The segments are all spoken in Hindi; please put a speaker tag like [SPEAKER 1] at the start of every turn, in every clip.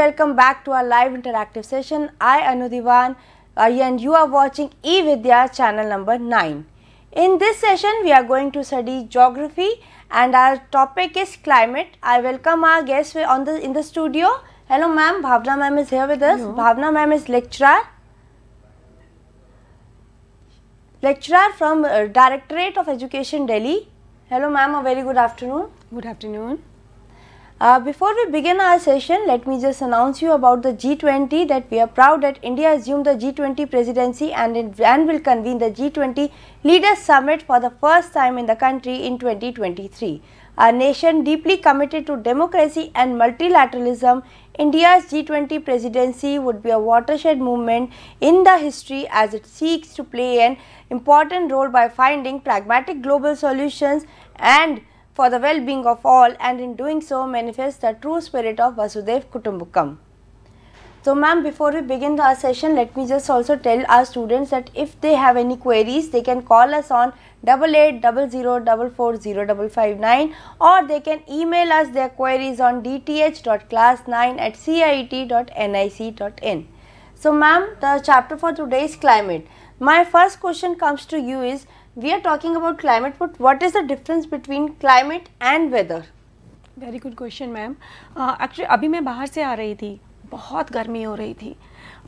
[SPEAKER 1] welcome back to our live interactive session. I Anudivan, Diwan uh, and you are watching eVidya channel number 9. In this session we are going to study geography and our topic is climate. I welcome our guest on the in the studio. Hello ma'am, Bhavna ma'am is here with us. Hello. Bhavna ma'am is lecturer. Lecturer from uh, Directorate of Education Delhi. Hello ma'am, a very good afternoon. Good afternoon. Uh, before we begin our session, let me just announce you about the G20 that we are proud that India assumed the G20 presidency and, in, and will convene the G20 Leaders Summit for the first time in the country in 2023. A nation deeply committed to democracy and multilateralism, India's G20 presidency would be a watershed movement in the history as it seeks to play an important role by finding pragmatic global solutions and for the well-being of all and in doing so manifest the true spirit of Vasudev Kutumbukam. So ma'am before we begin our session let me just also tell our students that if they have any queries they can call us on 8800440559 or they can email us their queries on dth.class9 at ciet.nic.in. So ma'am the chapter for today is climate. My first question comes to you is we are talking about climate but what is the difference between climate and weather
[SPEAKER 2] very good question ma'am actually अभी मैं बाहर से आ रही थी बहुत गर्मी हो रही थी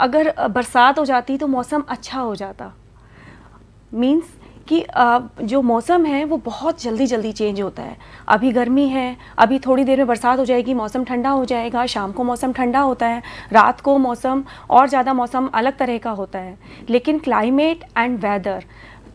[SPEAKER 2] अगर बरसात हो जाती तो मौसम अच्छा हो जाता मीन्स कि जो मौसम है वो बहुत जल्दी जल्दी चेंज होता है अभी गर्मी है अभी थोड़ी देर में बरसात हो जाएगी मौसम ठंडा हो जाएगा शाम को मौसम ठंडा होता है रात को मौसम और ज़्यादा मौसम अलग तरह का होता है लेकिन climate and weather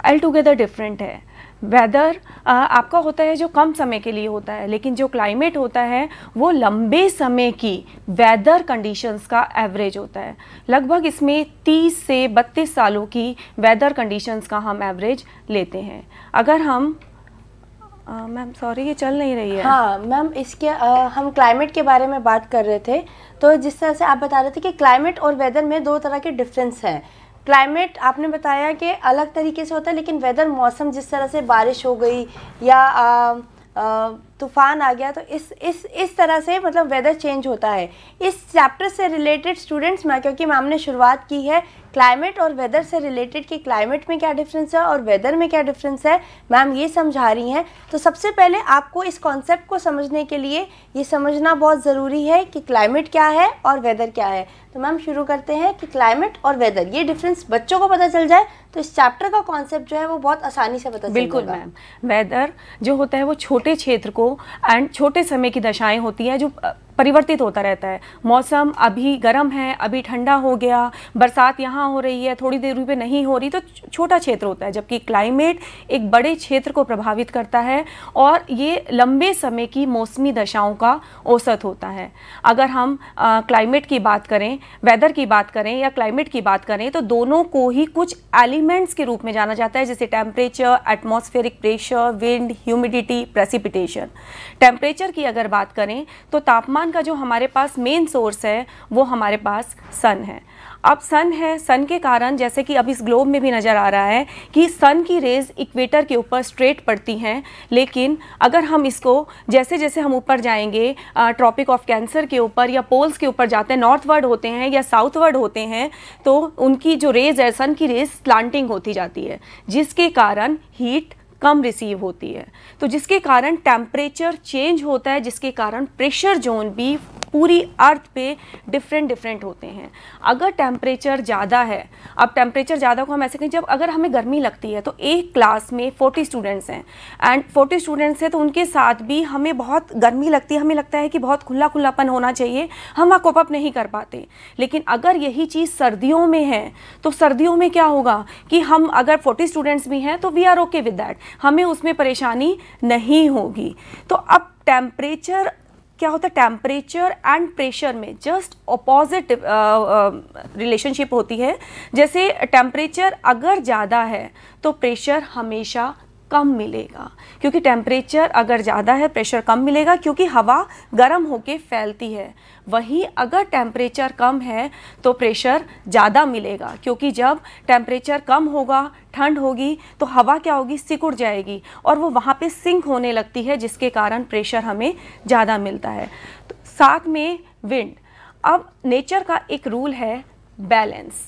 [SPEAKER 2] altogether different है वेदर आपका होता है जो कम समय के लिए होता है लेकिन जो क्लाइमेट होता है वो लंबे समय की वेदर कंडीशंस का एवरेज होता है लगभग इसमें 30 से 32 सालों की वेदर कंडीशंस का हम एवरेज लेते हैं अगर हम
[SPEAKER 1] मैम सॉरी ये चल नहीं रही है हाँ मैम इसके आ, हम क्लाइमेट के बारे में बात कर रहे थे तो जिस तरह से आप बता रहे थे कि क्लाइमेट और वेदर में दो तरह के डिफरेंस हैं क्लाइमेट आपने बताया कि अलग तरीके से होता है लेकिन वेदर मौसम जिस तरह से बारिश हो गई या तूफान आ गया तो इस इस इस तरह से मतलब वेदर चेंज होता है इस चैप्टर से रिलेटेड स्टूडेंट्स मैं क्योंकि मैम ने शुरुआत की है क्लाइमेट और वेदर से रिलेटेड कि क्लाइमेट में क्या डिफरेंस है और वेदर में क्या डिफरेंस है मैम ये समझा रही हैं तो सबसे पहले आपको इस कॉन्सेप्ट को समझने के लिए ये समझना बहुत ज़रूरी है कि क्लाइमेट क्या है और वेदर क्या है तो मैम शुरू करते हैं कि क्लाइमेट और वेदर ये डिफरेंस बच्चों को पता चल जाए तो इस चैप्टर का कॉन्सेप्ट जो है वो बहुत आसानी से बता बिल्कुल मैम वेदर
[SPEAKER 2] जो होता है वो छोटे क्षेत्र को एंड छोटे समय की दशाएं होती हैं जो परिवर्तित होता रहता है मौसम अभी गर्म है अभी ठंडा हो गया बरसात यहाँ हो रही है थोड़ी देर पर नहीं हो रही तो छोटा क्षेत्र होता है जबकि क्लाइमेट एक बड़े क्षेत्र को प्रभावित करता है और ये लंबे समय की मौसमी दशाओं का औसत होता है अगर हम क्लाइमेट की बात करें वेदर की बात करें या क्लाइमेट की बात करें तो दोनों को ही कुछ एलिमेंट्स के रूप में जाना जाता है जैसे temperature atmospheric pressure wind humidity precipitation temperature की अगर बात करें तो तापमान ज्ञान का जो हमारे पास मेन सोर्स है वो हमारे पास सन है अब सन है सन के कारण जैसे कि अब इस ग्लोब में भी नज़र आ रहा है कि सन की रेज़ इक्वेटर के ऊपर स्ट्रेट पड़ती हैं लेकिन अगर हम इसको जैसे जैसे हम ऊपर जाएंगे ट्रॉपिक ऑफ कैंसर के ऊपर या पोल्स के ऊपर जाते हैं नॉर्थ वर्ड होते हैं या साउथ वर्ड होते हैं तो उनकी जो रेज़ है सन की रेज़ प्लांटिंग होती जाती है जिसके कारण हीट कम रिसीव होती है तो जिसके कारण टेम्परेचर चेंज होता है जिसके कारण प्रेशर जोन भी पूरी अर्थ पे डिफरेंट डिफरेंट होते हैं अगर टेम्परेचर ज़्यादा है अब टेम्परेचर ज़्यादा को हम ऐसे कहें जब अगर हमें गर्मी लगती है तो एक क्लास में 40 स्टूडेंट्स हैं एंड 40 स्टूडेंट्स हैं तो उनके साथ भी हमें बहुत गर्मी लगती है हमें लगता है कि बहुत खुला खुलापन होना चाहिए हम वहाँ कोपअप नहीं कर पाते लेकिन अगर यही चीज़ सर्दियों में है तो सर्दियों में क्या होगा कि हम अगर फोर्टी स्टूडेंट्स भी हैं तो we are okay with that हमें उसमें परेशानी नहीं होगी तो अब टेम्परेचर क्या होता है टेम्परेचर एंड प्रेशर में जस्ट अपोजिट रिलेशनशिप होती है जैसे टेम्परेचर अगर ज़्यादा है तो प्रेशर हमेशा कम मिलेगा क्योंकि टेम्परेचर अगर ज़्यादा है प्रेशर कम मिलेगा क्योंकि हवा गर्म होकर फैलती है वहीं अगर टेम्परेचर कम है तो प्रेशर ज़्यादा मिलेगा क्योंकि जब टेम्परेचर कम होगा ठंड होगी तो हवा क्या होगी सिकुड़ जाएगी और वो वहाँ पे सिंक होने लगती है जिसके कारण प्रेशर हमें ज़्यादा मिलता है तो साथ में विंड अब नेचर का एक रूल है बैलेंस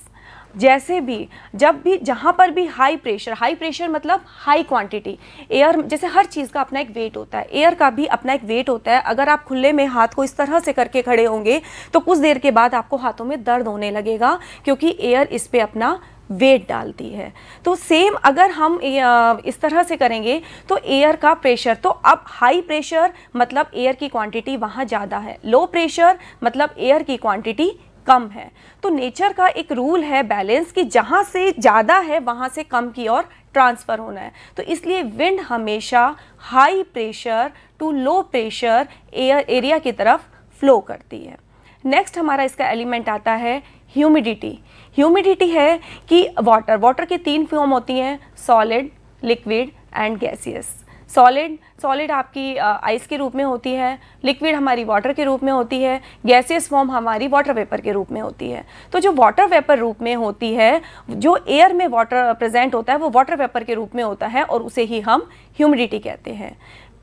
[SPEAKER 2] जैसे भी जब भी जहाँ पर भी हाई प्रेशर हाई प्रेशर मतलब हाई क्वांटिटी एयर जैसे हर चीज़ का अपना एक वेट होता है एयर का भी अपना एक वेट होता है अगर आप खुले में हाथ को इस तरह से करके खड़े होंगे तो कुछ देर के बाद आपको हाथों में दर्द होने लगेगा क्योंकि एयर इस पर अपना वेट डालती है तो सेम अगर हम इस तरह से करेंगे तो एयर का प्रेशर तो अब हाई प्रेशर मतलब एयर की क्वांटिटी वहाँ ज़्यादा है लो प्रेशर मतलब एयर की क्वांटिटी कम है तो नेचर का एक रूल है बैलेंस कि जहाँ से ज़्यादा है वहाँ से कम की ओर ट्रांसफ़र होना है तो इसलिए विंड हमेशा high pressure to low pressure air area की तरफ फ्लो करती है नेक्स्ट हमारा इसका एलिमेंट आता है ह्यूमिडिटी ह्यूमिडिटी है कि वाटर वाटर की तीन फॉर्म होती हैं solid liquid and gaseous solid solid आपकी आइस के रूप में होती है लिक्विड हमारी वाटर के रूप में होती है गैसियस फॉर्म हमारी वाटर वेपर के रूप में होती है तो जो वाटर वेपर रूप में होती है जो एयर में वाटर प्रेजेंट होता है वो वाटर वेपर के रूप में होता है और उसे ही हम ह्यूमिडिटी कहते हैं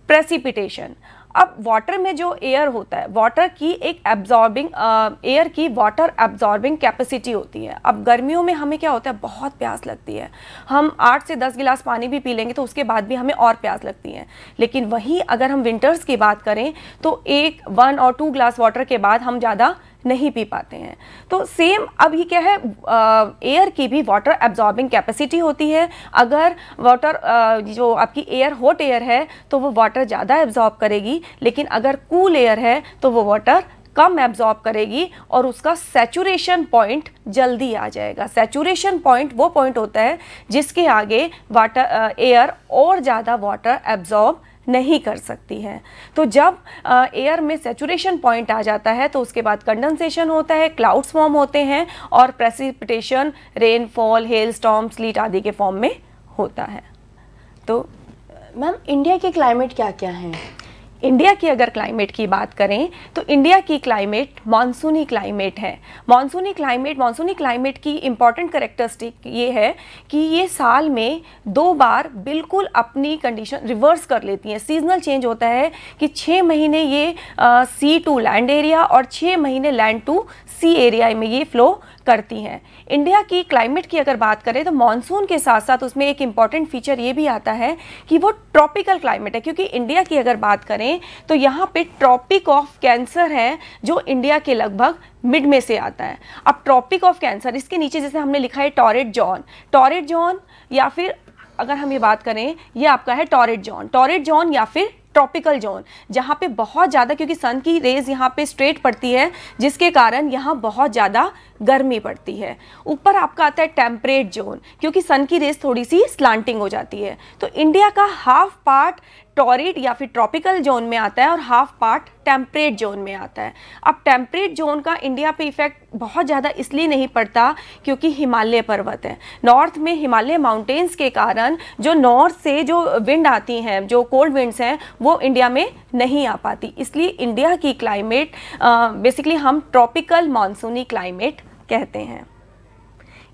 [SPEAKER 2] प्रेसिपिटेशन अब वाटर में जो एयर होता है वाटर की एक एब्जॉर्बिंग एयर की वाटर एब्जॉर्बिंग कैपेसिटी होती है अब गर्मियों में हमें क्या होता है बहुत प्यास लगती है हम आठ से दस गिलास पानी भी पी लेंगे तो उसके बाद भी हमें और प्यास लगती है लेकिन वही अगर हम विंटर्स की बात करें तो एक वन और टू ग्लास वाटर के बाद हम ज़्यादा नहीं पी पाते हैं तो सेम अभी क्या है एयर की भी वाटर एब्जॉर्बिंग कैपेसिटी होती है अगर वाटर जो आपकी एयर हॉट एयर है तो वो वाटर ज़्यादा एब्जॉर्ब करेगी लेकिन अगर कूल एयर है तो वो वाटर कम एब्जॉर्ब करेगी और उसका सेचुरेशन पॉइंट जल्दी आ जाएगा सेचुरेशन पॉइंट वो पॉइंट होता है जिसके आगे वाटर एयर और ज़्यादा वाटर एब्जॉर्ब नहीं कर सकती है तो जब एयर में सेचुरेशन पॉइंट आ जाता है तो उसके बाद कंडेंसेशन होता है क्लाउड्स फॉर्म होते हैं और precipitation rainfall hail storm sleet आदि के फॉर्म में होता है तो मैम इंडिया के क्लाइमेट क्या क्या हैं इंडिया की अगर क्लाइमेट की बात करें तो इंडिया की क्लाइमेट मानसूनी क्लाइमेट है मानसूनी क्लाइमेट मानसूनी क्लाइमेट की इम्पॉर्टेंट करेक्टरिस्टिक ये है कि ये साल में दो बार बिल्कुल अपनी कंडीशन रिवर्स कर लेती हैं सीजनल चेंज होता है कि छः महीने ये सी टू लैंड एरिया और छः महीने लैंड टू सी एरिया में ये फ्लो करती हैं इंडिया की क्लाइमेट की अगर बात करें तो मानसून के साथ साथ उसमें एक इम्पॉर्टेंट फीचर ये भी आता है कि वो ट्रॉपिकल क्लाइमेट है क्योंकि इंडिया की अगर बात करें तो यहाँ पे ट्रॉपिक ऑफ कैंसर है जो इंडिया के लगभग मिड में से आता है अब ट्रॉपिक ऑफ कैंसर इसके नीचे जैसे हमने लिखा है टॉरेट जॉन टॉरेट जॉन या फिर अगर हम ये बात करें ये आपका है टॉरेट जॉन टॉरेट जॉन या फिर ट्रॉपिकल जोन जहाँ पे बहुत ज़्यादा क्योंकि सन की रेज यहाँ पे स्ट्रेट पड़ती है जिसके कारण यहाँ बहुत ज़्यादा गर्मी पड़ती है ऊपर आपका आता है टेम्परेट जोन क्योंकि सन की रेस थोड़ी सी स्लांटिंग हो जाती है तो इंडिया का हाफ पार्ट टॉरिड या फिर ट्रॉपिकल जोन में आता है और हाफ पार्ट टेम्परेट जोन में आता है अब टेम्परेट जोन का इंडिया पे इफेक्ट बहुत ज़्यादा इसलिए नहीं पड़ता क्योंकि हिमालय पर्वत है नॉर्थ में हिमालय माउंटेन्स के कारण जो नॉर्थ से जो विंड आती हैं जो कोल्ड विंड्स हैं वो इंडिया में नहीं आ पाती इसलिए इंडिया की क्लाइमेट बेसिकली हम ट्रॉपिकल मानसूनी क्लाइमेट कहते हैं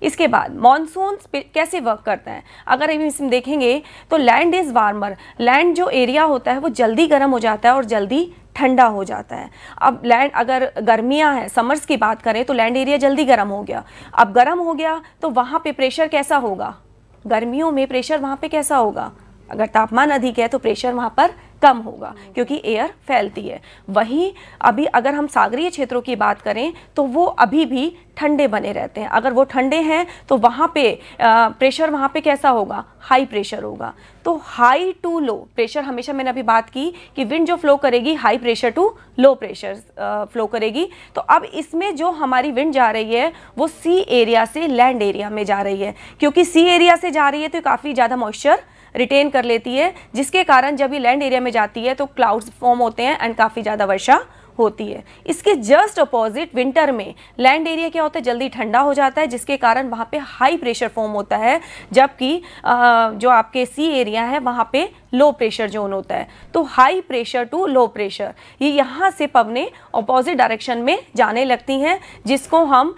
[SPEAKER 2] इसके बाद मानसून कैसे वर्क करते हैं अगर हम इसमें देखेंगे तो लैंड इज़ वार्मर लैंड जो एरिया होता है वो जल्दी गर्म हो जाता है और जल्दी ठंडा हो जाता है अब लैंड अगर गर्मियां हैं समर्स की बात करें तो लैंड एरिया जल्दी गर्म हो गया अब गर्म हो गया तो वहाँ पे प्रेशर कैसा होगा गर्मियों में प्रेशर वहाँ पे कैसा होगा अगर तापमान अधिक है तो प्रेशर वहाँ पर कम होगा क्योंकि एयर फैलती है वहीं अभी अगर हम सागरीय क्षेत्रों की बात करें तो वो अभी भी ठंडे बने रहते हैं अगर वो ठंडे हैं तो वहाँ पे आ, प्रेशर वहाँ पे कैसा होगा हाई प्रेशर होगा तो हाई टू लो प्रेशर हमेशा मैंने अभी बात की कि विंड जो फ्लो करेगी high pressure to low pressure flow करेगी तो अब इसमें जो हमारी विंड जा रही है वो सी एरिया से लैंड एरिया में जा रही है क्योंकि सी एरिया से जा रही है तो काफ़ी ज़्यादा मॉइस्चर रिटेन कर लेती है जिसके कारण जब ये लैंड एरिया में जाती है तो क्लाउड्स फॉर्म होते हैं एंड काफ़ी ज़्यादा वर्षा होती है इसके जस्ट अपोजिट विंटर में लैंड एरिया क्या होता है जल्दी ठंडा हो जाता है जिसके कारण वहाँ पे हाई प्रेशर फॉर्म होता है जबकि जो आपके सी एरिया है वहाँ पे लो प्रेशर जोन होता है तो high pressure to low pressure ये यहाँ से पवने अपोजिट डायरेक्शन में जाने लगती हैं जिसको हम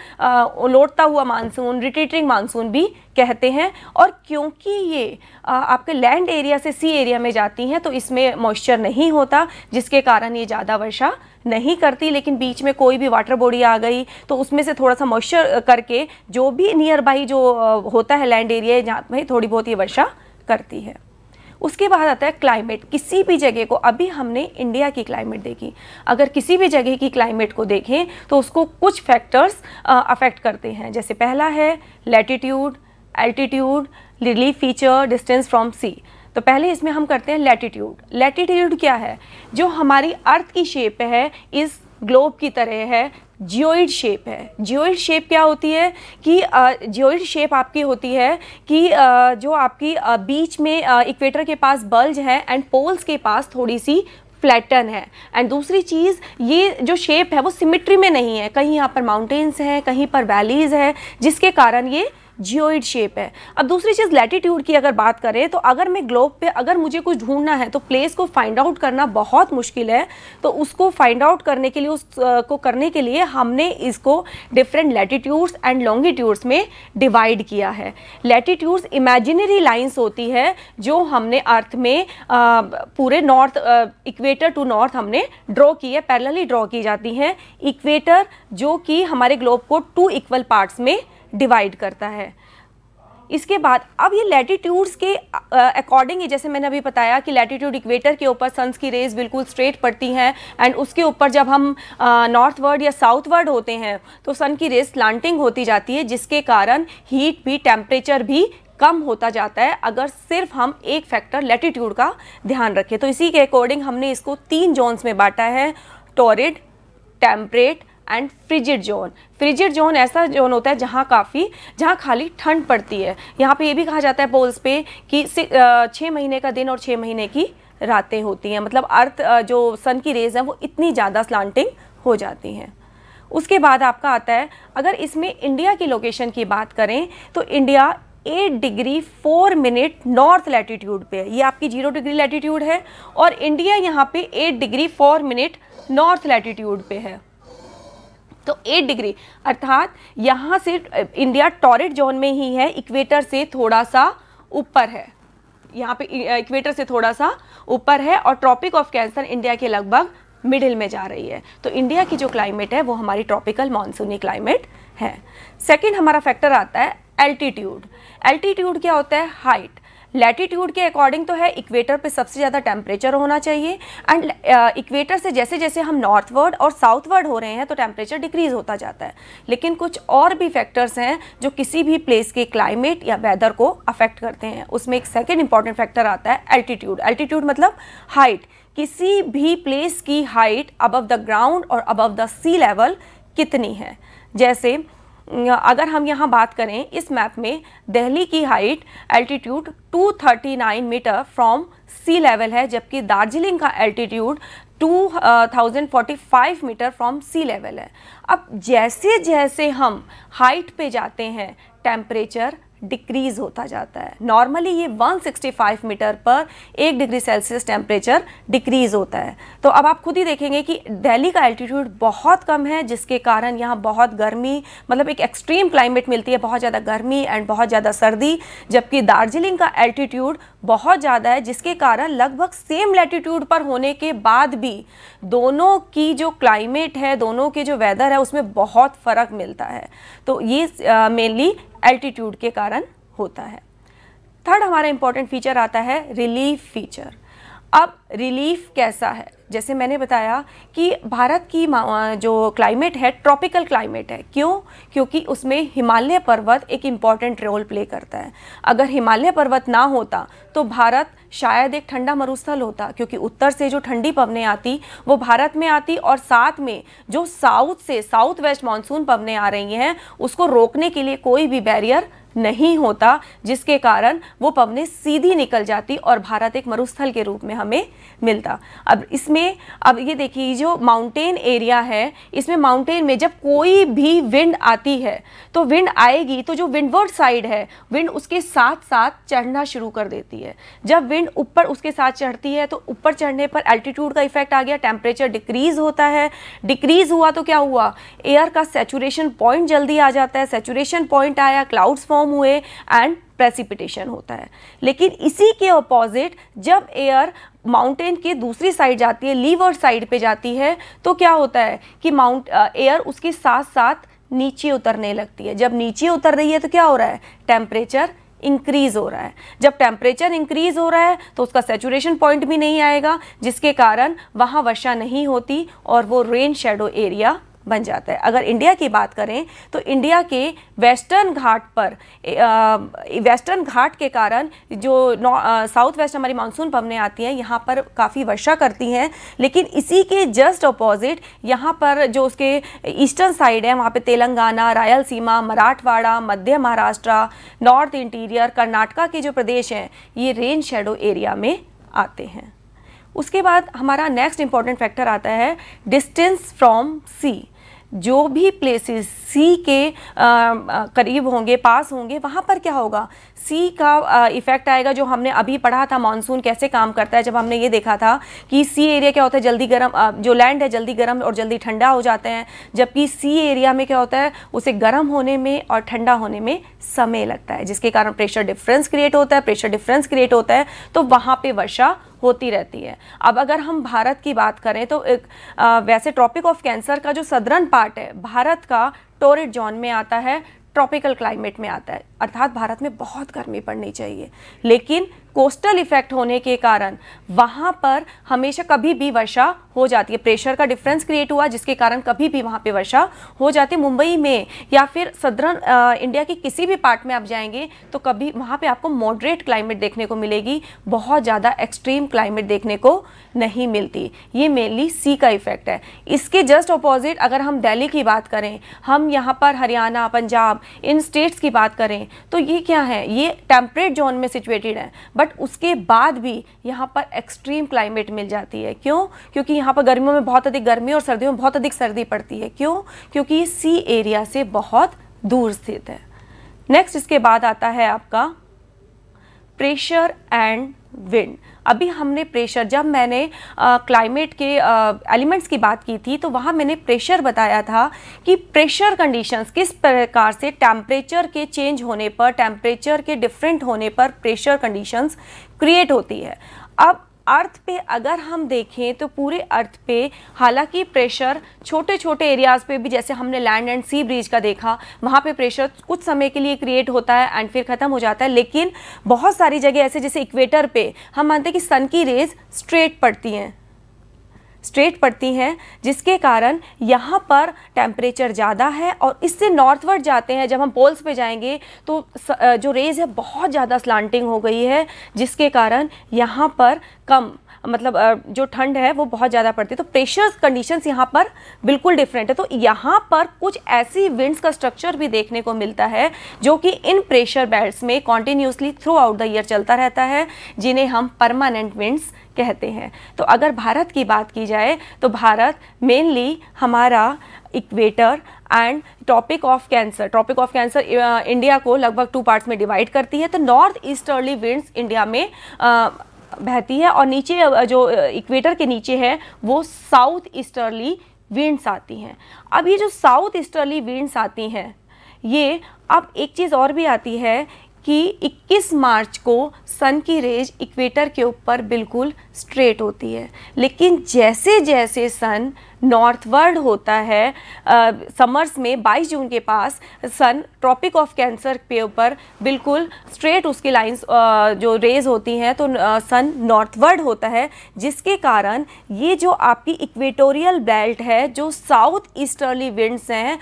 [SPEAKER 2] लौटता हुआ मानसून रिट्रीटिंग मानसून भी कहते हैं और क्योंकि ये आ, आपके लैंड एरिया से सी एरिया में जाती हैं तो इसमें मॉइस्चर नहीं होता जिसके कारण ये ज़्यादा वर्षा नहीं करती लेकिन बीच में कोई भी वाटर बॉडी आ गई तो उसमें से थोड़ा सा मॉइस्चर करके जो भी नियर बाई जो होता है लैंड एरिया जहाँ पर थोड़ी बहुत ये वर्षा करती है उसके बाद आता है क्लाइमेट किसी भी जगह को अभी हमने इंडिया की क्लाइमेट देखी अगर किसी भी जगह की क्लाइमेट को देखें तो उसको कुछ फैक्टर्स अफेक्ट करते हैं जैसे पहला है latitude altitude relief feature distance from sea तो पहले इसमें हम करते हैं लेटीट्यूड लेटीट्यूड क्या है जो हमारी अर्थ की शेप है इस ग्लोब की तरह है जियोइड शेप है जियोइड शेप क्या होती है कि जियोइड शेप आपकी होती है कि जो आपकी बीच में इक्वेटर के पास बल्ज है एंड पोल्स के पास थोड़ी सी फ्लैटन है एंड दूसरी चीज़ ये जो शेप है वो सिमिट्री में नहीं है कहीं यहाँ पर माउंटेन्स हैं कहीं पर वैलीज़ है जिसके कारण ये जियोइड शेप है अब दूसरी चीज़ लैटिट्यूड की अगर बात करें तो अगर मैं ग्लोब पे अगर मुझे कुछ ढूंढना है तो प्लेस को फाइंड आउट करना बहुत मुश्किल है तो उसको फाइंड आउट करने के लिए उसको करने के लिए हमने इसको डिफरेंट लैटिट्यूड्स एंड लॉन्गिट्यूड्स में डिवाइड किया है लेटीट्यूड्स इमेजिनरी लाइन्स होती है जो हमने अर्थ में आ, पूरे नॉर्थ इक्वेटर टू नॉर्थ हमने ड्रॉ की है पैरेलली ड्रॉ की जाती हैं इक्वेटर जो कि हमारे ग्लोब को टू इक्वल पार्ट्स में डिवाइड करता है इसके बाद अब ये लैटीट्यूड्स के अकॉर्डिंग ही जैसे मैंने अभी बताया कि लैटीट्यूड इक्वेटर के ऊपर सन्स की रेज बिल्कुल स्ट्रेट पड़ती हैं एंड उसके ऊपर जब हम नॉर्थ वर्ड या साउथ वर्ड होते हैं तो सन की रेज स्लांटिंग होती जाती है जिसके कारण हीट भी टेम्परेचर भी कम होता जाता है अगर सिर्फ हम एक फैक्टर लेटीट्यूड का ध्यान रखें तो इसी के अकॉर्डिंग हमने इसको तीन जोन्स में बांटा है torrid temperate and frigid zone frigid zone ऐसा जोन होता है जहाँ काफ़ी जहाँ खाली ठंड पड़ती है यहाँ पे ये भी कहा जाता है पोल्स पे कि छः महीने का दिन और छः महीने की रातें होती हैं मतलब अर्थ जो सन की रेज़ हैं वो इतनी ज़्यादा स्लांटिंग हो जाती हैं उसके बाद आपका आता है अगर इसमें इंडिया की लोकेशन की बात करें तो India eight degree four minute north latitude पे है ये आपकी जीरो डिग्री लैटीट्यूड है और इंडिया यहाँ पे eight degree four minute north latitude पे है तो एट डिग्री अर्थात यहाँ से इंडिया टॉरेट जोन में ही है इक्वेटर से थोड़ा सा ऊपर है यहाँ पे इक्वेटर से थोड़ा सा ऊपर है और ट्रॉपिक ऑफ कैंसर इंडिया के लगभग मिडिल में जा रही है तो इंडिया की जो क्लाइमेट है वो हमारी ट्रॉपिकल मानसूनी क्लाइमेट है सेकेंड हमारा फैक्टर आता है एल्टीट्यूड एल्टीट्यूड क्या होता है हाइट लैटिट्यूड के अकॉर्डिंग तो है इक्वेटर पे सबसे ज़्यादा टेम्परेचर होना चाहिए एंड इक्वेटर से जैसे जैसे हम नॉर्थवर्ड और साउथवर्ड हो रहे हैं तो टेम्परेचर डिक्रीज होता जाता है लेकिन कुछ और भी फैक्टर्स हैं जो किसी भी प्लेस के क्लाइमेट या वेदर को अफेक्ट करते हैं उसमें एक सेकेंड इंपॉर्टेंट फैक्टर आता है एल्टीट्यूड एल्टीट्यूड मतलब हाइट किसी भी प्लेस की हाइट अबव द ग्राउंड और अबव द सी लेवल कितनी है जैसे अगर हम यहाँ बात करें इस मैप में दिल्ली की height altitude 239 metre from sea level है जबकि दार्जिलिंग का altitude 2045 metre from sea level है अब जैसे जैसे हम हाइट पे जाते हैं टेम्परेचर डिक्रीज़ होता जाता है नॉर्मली ये 165 मीटर पर एक डिग्री सेल्सियस टेम्परेचर डिक्रीज़ होता है तो अब आप खुद ही देखेंगे कि दिल्ली का एल्टीट्यूड बहुत कम है जिसके कारण यहाँ बहुत गर्मी मतलब एक एक्सट्रीम क्लाइमेट मिलती है बहुत ज़्यादा गर्मी एंड बहुत ज़्यादा सर्दी जबकि दार्जिलिंग का एल्टीट्यूड बहुत ज़्यादा है जिसके कारण लगभग सेम लेटीट्यूड पर होने के बाद भी दोनों की जो क्लाइमेट है दोनों के जो वेदर है उसमें बहुत फ़र्क मिलता है तो ये मेनली एल्टीट्यूड के कारण होता है थर्ड हमारा इंपॉर्टेंट फीचर आता है रिलीफ फीचर अब रिलीफ कैसा है जैसे मैंने बताया कि भारत की जो क्लाइमेट है ट्रॉपिकल क्लाइमेट है क्यों क्योंकि उसमें हिमालय पर्वत एक इम्पॉर्टेंट रोल प्ले करता है अगर हिमालय पर्वत ना होता तो भारत शायद एक ठंडा मरुस्थल होता क्योंकि उत्तर से जो ठंडी पवनें आती वो भारत में आती और साथ में जो साउथ से साउथ वेस्ट मानसून पवनें आ रही हैं उसको रोकने के लिए कोई भी बैरियर नहीं होता जिसके कारण वो पवने सीधी निकल जाती और भारत एक मरुस्थल के रूप में हमें मिलता अब इसमें अब ये देखिए जो माउंटेन एरिया है इसमें माउंटेन में जब कोई भी विंड आती है तो विंड आएगी तो जो विंडवर्ड साइड है विंड उसके साथ साथ चढ़ना शुरू कर देती है जब विंड ऊपर उसके साथ चढ़ती है तो ऊपर चढ़ने पर एल्टीट्यूड का इफेक्ट आ गया टेम्परेचर डिक्रीज होता है डिक्रीज हुआ तो क्या हुआ एयर का सेचुरेशन पॉइंट जल्दी आ जाता है सेचुरेशन पॉइंट आया क्लाउड्स फॉर्म फॉर्म हुए एंड प्रेसिपिटेशन होता है लेकिन इसी के अपोजिट जब एयर माउंटेन के दूसरी साइड जाती है लीवर साइड पे जाती है तो क्या होता है कि माउंट एयर उसके साथ साथ नीचे उतरने लगती है जब नीचे उतर रही है तो क्या हो रहा है टेम्परेचर इंक्रीज़ हो रहा है जब टेम्परेचर इंक्रीज़ हो रहा है तो उसका सेचुरेशन पॉइंट भी नहीं आएगा जिसके कारण वहाँ वर्षा नहीं होती और वो रेन शेडो एरिया बन जाता है अगर इंडिया की बात करें तो इंडिया के वेस्टर्न घाट पर वेस्टर्न घाट के कारण जो साउथ वेस्ट हमारी मानसून पवनें आती हैं यहाँ पर काफ़ी वर्षा करती हैं लेकिन इसी के जस्ट अपोजिट यहाँ पर जो उसके ईस्टर्न साइड है वहाँ पे तेलंगाना रायलसीमा मराठवाड़ा मध्य महाराष्ट्र नॉर्थ इंटीरियर कर्नाटका के जो प्रदेश हैं ये रेन शेडो एरिया में आते हैं उसके बाद हमारा नेक्स्ट इम्पॉर्टेंट फैक्टर आता है डिस्टेंस फ्रॉम सी जो भी प्लेसेस सी के करीब होंगे पास होंगे वहाँ पर क्या होगा सी का इफ़ेक्ट आएगा जो हमने अभी पढ़ा था मानसून कैसे काम करता है जब हमने ये देखा था कि सी एरिया क्या होता है जल्दी गर्म जो लैंड है जल्दी गर्म और जल्दी ठंडा हो जाते हैं जबकि सी एरिया में क्या होता है उसे गर्म होने में और ठंडा होने में समय लगता है जिसके कारण प्रेशर डिफरेंस क्रिएट होता है प्रेशर डिफरेंस क्रिएट होता है तो वहाँ पर वर्षा होती रहती है अब अगर हम भारत की बात करें तो एक, आ, वैसे ट्रॉपिक ऑफ कैंसर का जो सदरन पार्ट है भारत का टोरिड जोन में आता है ट्रॉपिकल क्लाइमेट में आता है अर्थात भारत में बहुत गर्मी पड़नी चाहिए लेकिन कोस्टल इफेक्ट होने के कारण वहाँ पर हमेशा कभी भी वर्षा हो जाती है प्रेशर का डिफरेंस क्रिएट हुआ जिसके कारण कभी भी वहाँ पे वर्षा हो जाती है मुंबई में या फिर सदरन इंडिया के किसी भी पार्ट में आप जाएंगे तो कभी वहाँ पे आपको मॉडरेट क्लाइमेट देखने को मिलेगी बहुत ज़्यादा एक्सट्रीम क्लाइमेट देखने को नहीं मिलती ये मेनली सी का इफेक्ट है इसके जस्ट अपोजिट अगर हम दिल्ली की बात करें हम यहाँ पर हरियाणा पंजाब इन स्टेट्स की बात करें तो ये क्या है ये टेम्परेट जोन में सिचुएटेड है बट बट उसके बाद भी यहाँ पर एक्सट्रीम क्लाइमेट मिल जाती है क्यों क्योंकि यहाँ पर गर्मियों में बहुत अधिक गर्मी और सर्दियों में बहुत अधिक सर्दी पड़ती है क्यों क्योंकि ये सी एरिया से बहुत दूर स्थित है नेक्स्ट इसके बाद आता है आपका प्रेशर एंड विंड अभी हमने प्रेशर जब मैंने क्लाइमेट के एलिमेंट्स की बात की थी तो वहाँ मैंने प्रेशर बताया था कि प्रेशर कंडीशंस किस प्रकार से टेम्परेचर के चेंज होने पर टेम्परेचर के डिफरेंट होने पर प्रेशर कंडीशंस क्रिएट होती है अब अर्थ पे अगर हम देखें तो पूरे अर्थ पे हालांकि प्रेशर छोटे छोटे एरियाज़ पे भी जैसे हमने लैंड एंड सी ब्रिज का देखा वहाँ पे प्रेशर कुछ समय के लिए क्रिएट होता है एंड फिर ख़त्म हो जाता है लेकिन बहुत सारी जगह ऐसे जैसे इक्वेटर पे हम मानते हैं कि सन की रेज स्ट्रेट पड़ती हैं स्ट्रेट पड़ती हैं जिसके कारण यहाँ पर टेम्परेचर ज़्यादा है और इससे नॉर्थवर्ड जाते हैं जब हम पोल्स पे जाएंगे तो जो रेज़ है बहुत ज़्यादा स्लांटिंग हो गई है जिसके कारण यहाँ पर कम मतलब जो ठंड है वो बहुत ज़्यादा पड़ती है तो प्रेशर कंडीशंस यहाँ पर बिल्कुल डिफरेंट है तो यहाँ पर कुछ ऐसी विंड्स का स्ट्रक्चर भी देखने को मिलता है जो कि इन प्रेशर बेल्ट में continuously throughout the year चलता रहता है जिन्हें हम परमानेंट विंड्स कहते हैं तो अगर भारत की बात की जाए तो भारत मेनली हमारा equator and tropic of cancer tropic of cancer India को लगभग टू पार्ट्स में डिवाइड करती है तो नॉर्थ ईस्टर्ली विंड्स इंडिया में uh, बहती है और नीचे जो इक्वेटर के नीचे है वो साउथ ईस्टर्ली विंड्स आती हैं अब ये जो साउथ ईस्टर्ली विंड्स आती हैं ये अब एक चीज़ और भी आती है कि 21 मार्च को सन की रेज इक्वेटर के ऊपर बिल्कुल स्ट्रेट होती है लेकिन जैसे जैसे सन नॉर्थवर्ड होता है समर्स में 22 जून के पास सन ट्रॉपिक ऑफ कैंसर के ऊपर बिल्कुल स्ट्रेट उसकी लाइंस जो रेज होती हैं तो सन नॉर्थवर्ड होता है जिसके कारण ये जो आपकी इक्वेटोरियल बेल्ट है जो साउथ ईस्टर्ली विंड्स हैं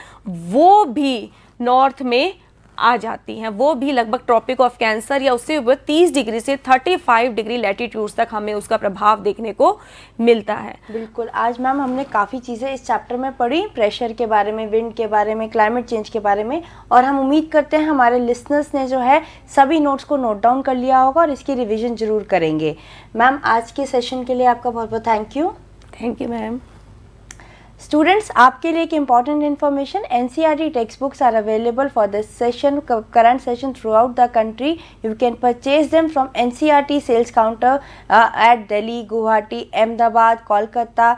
[SPEAKER 2] वो भी नॉर्थ में आ जाती हैं वो भी लगभग ट्रॉपिक ऑफ कैंसर या उससे ऊपर 30 डिग्री से 35 डिग्री लेटीट्यूड तक हमें उसका प्रभाव देखने
[SPEAKER 1] को मिलता है बिल्कुल आज मैम हमने काफ़ी चीज़ें इस चैप्टर में पढ़ी प्रेशर के बारे में विंड के बारे में क्लाइमेट चेंज के बारे में और हम उम्मीद करते हैं हमारे लिसनर्स ने जो है सभी नोट्स को नोट डाउन कर लिया होगा और इसकी रिविज़न ज़रूर करेंगे मैम आज के सेशन के लिए आपका बहुत बहुत thank you thank you ma'am Students, आपके लिए एक important information, NCERT textbooks are available for this session, current session throughout the country. You can purchase them from NCERT sales counter uh, at Delhi, Guwahati, Ahmedabad, Kolkata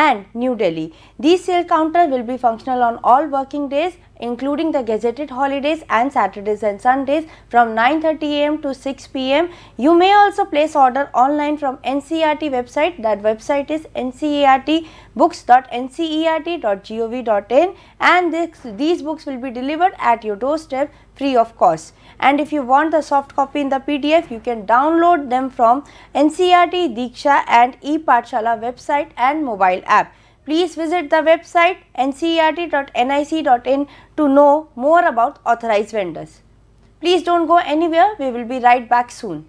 [SPEAKER 1] and New Delhi. These sales counters will be functional on all working days including the gazetted holidays and Saturdays and Sundays from 9.30 am to 6 pm. You may also place order online from NCERT website. That website is ncertbooks.ncert.gov.in and this, these books will be delivered at your doorstep free of cost. And if you want the soft copy in the PDF, you can download them from NCERT, Diksha and eParshala website and mobile app. Please visit the website ncert.nic.in to know more about authorized vendors. Please don't go anywhere, we will be right back soon.